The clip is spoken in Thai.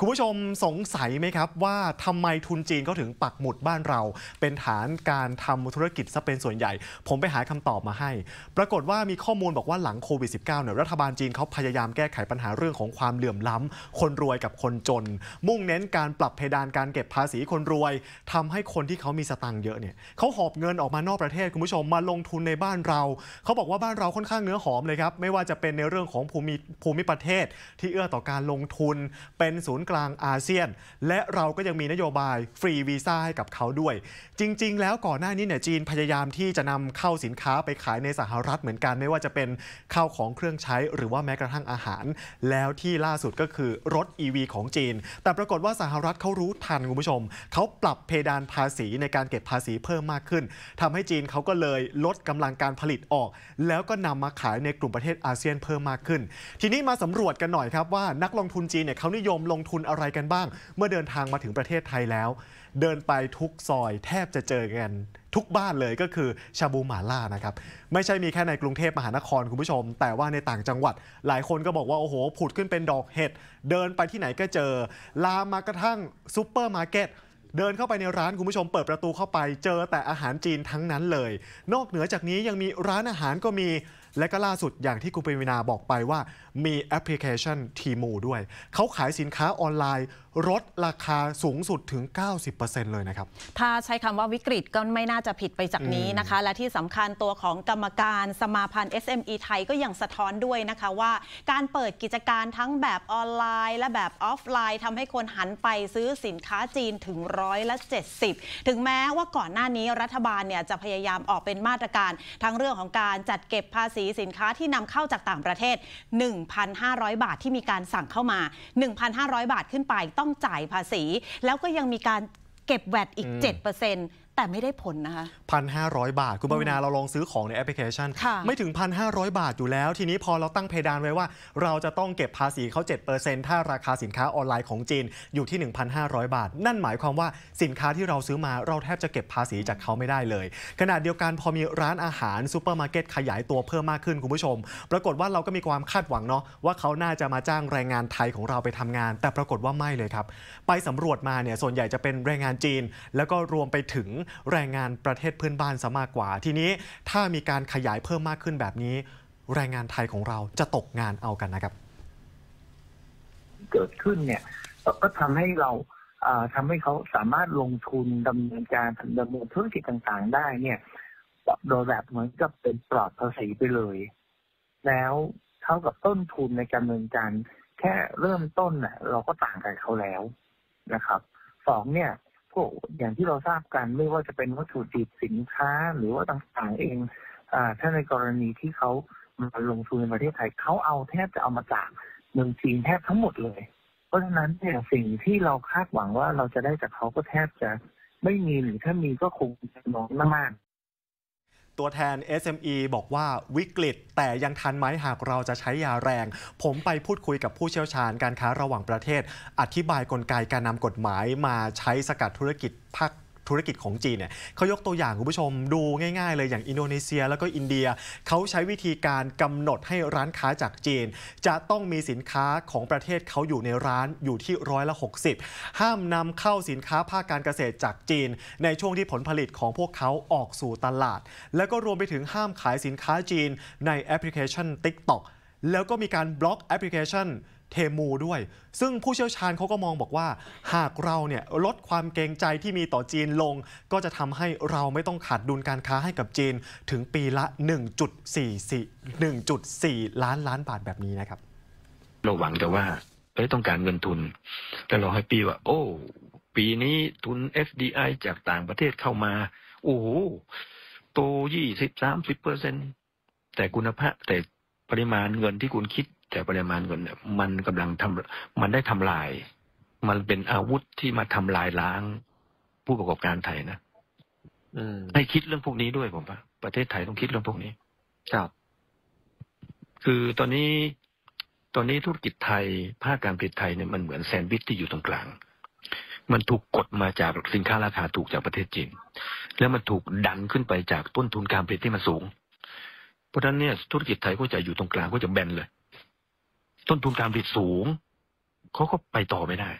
คุณผู้ชมสงสัยไหมครับว่าทำไมทุนจีนเขาถึงปักหมุดบ้านเรา เป็นฐานการทำธุรกิจซะเป็นส่วนใหญ่ ผมไปหาคำตอบมาให้ปรากฏว่ามีข้อมูลบอกว่าหลังโควิด -19 เนี่ยรัฐบาลจีนเขาพยายามแก้ไขปัญหาเรื่องของความเหลื่อมล้ำ คนรวยกับคนจน มุ่งเน้นการปรับเพดานการเก็บภาษีคนรวย ทำให้คนที่เขามีสตังค์เยอะเนี่ยเขาหอบเงินออกมานอกประเทศคุณผู้ชมมาลงทุนในบ้านเราเขาบอกว่าบ้านเราค่อนข้างเนื้อหอมเลยครับไม่ว่าจะเป็นในเรื่องของภูมิภูมิประเทศที่เอื้อต่อการลงทุน เป็นศูนย์กลางอาเซียน และเราก็ยังมีนโยบายฟรีวีซ่าให้กับเขาด้วย จริง ๆ แล้วก่อนหน้านี้เนี่ยจีนพยายามที่จะนำเข้าสินค้าไปขายในสหรัฐเหมือนกันไม่ว่าจะเป็นข้าวของเครื่องใช้หรือว่าแม้กระทั่งอาหาร แล้วที่ล่าสุดก็คือรถ e ีของจีน แต่ปรากฏว่าสหรัฐเขารู้ทันคุณผู้ชม เขาปรับเพดานภาษีในการเก็บภาษีเพิ่มมากขึ้น ทำให้จีนเขาก็เลยลดกำลังการผลิตออก แล้วก็นำมาขายในกลุ่มประเทศอาเซียนเพิ่มมากขึ้น ทีนี้มาสำรวจกันหน่อยครับว่า นักลงทุนจีนเนี่ยเขานิยมลงทุนคุณอะไรกันบ้าง เมื่อเดินทางมาถึงประเทศไทยแล้ว เดินไปทุกซอย แทบจะเจอกันทุกบ้านเลยก็คือชาบูหม่าล่านะครับ ไม่ใช่มีแค่ในกรุงเทพมหานคร คุณผู้ชม แต่ว่าในต่างจังหวัด หลายคนก็บอกว่า โอ้โห ผุดขึ้นเป็นดอกเห็ดเดินไปที่ไหนก็เจอ ลามมากระทั่งซูเปอร์มาร์เก็ตเดินเข้าไปในร้านคุณผู้ชมเปิดประตูเข้าไปเจอแต่อาหารจีนทั้งนั้นเลย นอกเหนือจากนี้ยังมีร้านอาหารก็มีและก็ล่าสุดอย่างที่คุณปวินาบอกไปว่า มีแอปพลิเคชันทีมูด้วย เขาขายสินค้าออนไลน์ลดราคาสูงสุดถึง 90%เลยนะครับ ถ้าใช้คำว่าวิกฤตก็ไม่น่าจะผิดไปจากนี้นะคะ และที่สำคัญตัวของกรรมการสมาพันธ์ SME ไทย ก็ยังสะท้อนด้วยนะคะว่าการเปิดกิจการทั้งแบบออนไลน์และแบบออฟไลน์ทำให้คนหันไปซื้อสินค้าจีนถึงร้อยละ70 ถึงแม้ว่าก่อนหน้านี้รัฐบาลเนี่ยจะพยายามออกเป็นมาตรการ ทั้งเรื่องของการจัดเก็บภาษีสินค้าที่นำเข้าจากต่างประเทศ 1,500บาทที่มีการสั่งเข้ามา1,500บาทขึ้นไปต้องต้องจ่ายภาษีแล้วก็ยังมีการเก็บแวดอีก7%เแต่ไม่ได้ผลนะคะพันห้าร้อยบาท คุณปวินาเราลองซื้อของในแอปพลิเคชันไม่ถึงพันห้าร้อยบาทอยู่แล้ว ทีนี้พอเราตั้งเพดานไว้ว่า เราจะต้องเก็บภาษีเขา7%ถ้าราคาสินค้าออนไลน์ของจีนอยู่ที่ 1,500 บาท นั่นหมายความว่าสินค้าที่เราซื้อมา เราแทบจะเก็บภาษีจากเขาไม่ได้เลยขณะเดียวกันพอมีร้านอาหารซูเปอร์มาร์เก็ตขยายตัวเพิ่มมากขึ้นคุณผู้ชม ปรากฏว่าเราก็มีความคาดหวังเนาะว่าเขาน่าจะมาจ้างแรงงานไทยของเราไปทำงาน แต่ปรากฏว่าไม่เลยครับ ไปสำรวจมาเนี่ยส่วนใหญ่จะเป็นแรงงานจีน แล้วก็รวมไปถึงแรงงานประเทศเพื่อนบ้านซะมากกว่าทีนี้ถ้ามีการขยายเพิ่มมากขึ้นแบบนี้แรงงานไทยของเราจะตกงานเอากันนะครับ เกิดขึ้นเนี่ยก็ทำให้เราทำให้เขาสามารถลงทุนดำเนินการดำเนินธุรกิจต่าง ๆ ได้ เนี่ยโดยแบบเหมือนกับเป็นปลอดภาษีไปเลย แล้วเท่ากับต้นทุนในการดำเนินการแค่เริ่มต้นเน่ะเราก็ต่างกันเขาแล้วนะครับสองเนี่ย็อย่างที่เราทราบกันไม่ว่าจะเป็นวัตถุดิบสินค้าหรือว่าต่างๆเองอถ้าในกรณีที่เขามาลงทุนในประเทศไทยเขาเอาแทบจะเอามาจากเมืองจีนแทบทั้งหมดเลย เพราะฉะนั้นเนี่ยสิ่งที่เราคาดหวังว่าเราจะได้จากเขาก็แทบจะไม่มีหรือถ้ามีก็คงน้อยมากตัวแทน SME บอกว่าวิกฤต แต่ยังทันไหมหากเราจะใช้ยาแรง ผมไปพูดคุยกับผู้เชี่ยวชาญการค้าระหว่างประเทศ อธิบายกลไกการนำกฎหมายมาใช้สกัดธุรกิจภาคธุรกิจของจีนเนี่ยเขายกตัวอย่างคุณผู้ชมดูง่ายๆเลยอย่างอินโดนีเซีย แล้วก็อินเดียเขาใช้วิธีการกำหนดให้ร้านค้าจากจีน จะต้องมีสินค้าของประเทศเขาอยู่ในร้านอยู่ที่ร้อยละ 60 ห้ามนำเข้าสินค้าภาคการเกษตรจากจีน ในช่วงที่ผลผลิตของพวกเขาออกสู่ตลาด แล้วก็รวมไปถึงห้ามขายสินค้าจีนในแอปพลิเคชัน TikTok แล้วก็มีการบล็อกแอปพลิเคชันเทมูด้วย ซึ่งผู้เชี่ยวชาญเขาก็มองบอกว่า หากเราเนี่ยลดความเกรงใจที่มีต่อจีนลง ก็จะทำให้เราไม่ต้องขาดดุลการค้าให้กับจีน ถึงปีละ 1.44ล้านล้านบาทแบบนี้นะครับ เราหวังแต่ว่าเอ้ต้องการเงินทุน แต่เราให้ปีว่า โอ้ปีนี้ทุน FDI จากต่างประเทศเข้ามา โอ้โหโตยี่สิบสามสิบเปอร์เซ็นแต่คุณภาพแต่ปริมาณเงินที่คุณคิด แต่ปริมาณเงินเนี่ยมันกำลังทำ มันได้ทำลาย มันเป็นอาวุธที่มาทำลายล้าง ผู้ประกอบการไทยนะอให้คิดเรื่องพวกนี้ด้วยผมว่าประเทศไทยต้องคิดเรื่องพวกนี้ครับคือตอนนี้ตอนนี้ธุรกิจไทยภาคการผลิตไทยเนี่ยมันเหมือนแซนด์วิชที่อยู่ตรงกลางมันถูกกดมาจากสินค้าราคาถูกจากประเทศจีนแล้วมันถูกดันขึ้นไปจากต้นทุนการผลิตที่มันสูงเพราะฉะนั้นเนี่ยธุรกิจไทยก็จะอยู่ตรงกลางก็จะแบนเลย ต้นทุนการผลิตสูง เขาก็ไปต่อไม่ได้